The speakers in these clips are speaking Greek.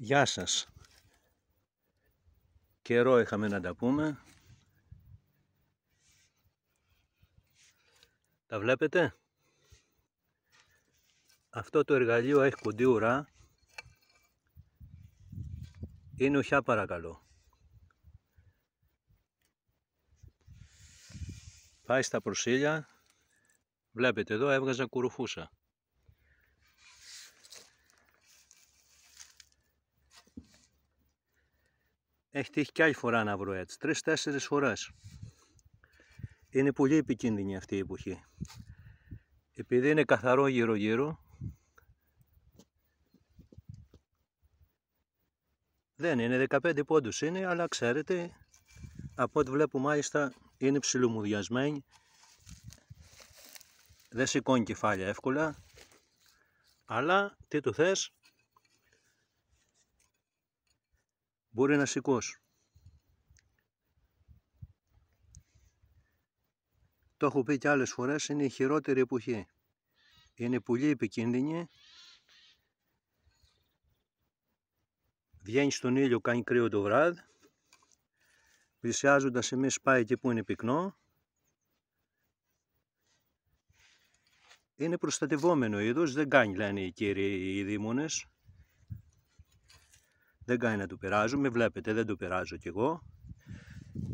Γεια σας. Καιρό είχαμε να τα πούμε. Τα βλέπετε. Αυτό το εργαλείο έχει κοντή ουρά. Είναι ουχιά παρακαλώ. Πάει στα προσήλια. Βλέπετε εδώ έβγαζα κουρουφούσα. έχει τύχει και άλλη φορά να βρω έτσι, τρεις-τέσσερις φορές. Είναι πολύ επικίνδυνη αυτή η εποχή. Επειδή είναι καθαρό γύρω-γύρω, δεν είναι 15 πόντους είναι, αλλά ξέρετε, από ό,τι βλέπω μάλιστα είναι ψιλομουδιασμένη, δεν σηκώνει κεφάλια εύκολα, αλλά τι του θες, μπορεί να σηκώσει. Το έχω πει και άλλες φορές, είναι η χειρότερη εποχή. Είναι πολύ επικίνδυνη. Βγαίνει στον ήλιο, κάνει κρύο το βράδυ. Πλησιάζοντας εμείς πάει εκεί που είναι πυκνό. Είναι προστατευόμενο είδος, δεν κάνει λένε οι κύριοι οι δεν κάνει να του πειράζουμε, βλέπετε δεν του πειράζω κι εγώ.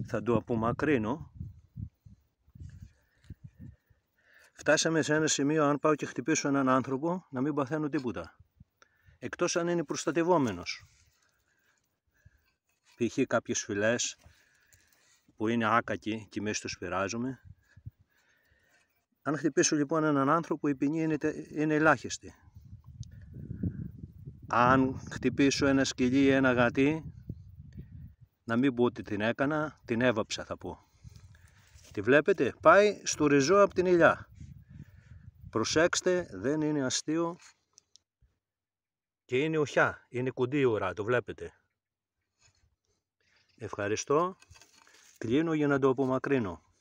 Θα το απομακρύνω. Φτάσαμε σε ένα σημείο αν πάω και χτυπήσω έναν άνθρωπο να μην παθαίνω τίποτα. Εκτός αν είναι προστατευόμενος. Π.χ. κάποιες φυλές που είναι άκακοι και μέσα τους πειράζομαι. Αν χτυπήσω λοιπόν έναν άνθρωπο η ποινή είναι, είναι ελάχιστη αν χτυπήσω ένα σκυλί ή ένα γατί να μην πω ότι την έκανα, την έβαψα θα πω. Τη βλέπετε, πάει στο ριζό από την ηλιά. Προσέξτε, δεν είναι αστείο και είναι οχιά, είναι κουντή ουρά, το βλέπετε. Ευχαριστώ, κλείνω για να το απομακρύνω.